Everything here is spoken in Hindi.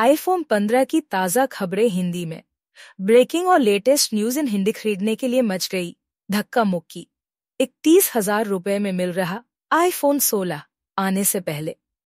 आईफोन 15 की ताज़ा खबरें हिंदी में ब्रेकिंग और लेटेस्ट न्यूज इन हिंदी खरीदने के लिए मच गई धक्का मुक्की इकतीस हजार रुपये में मिल रहा आईफोन 16 आने से पहले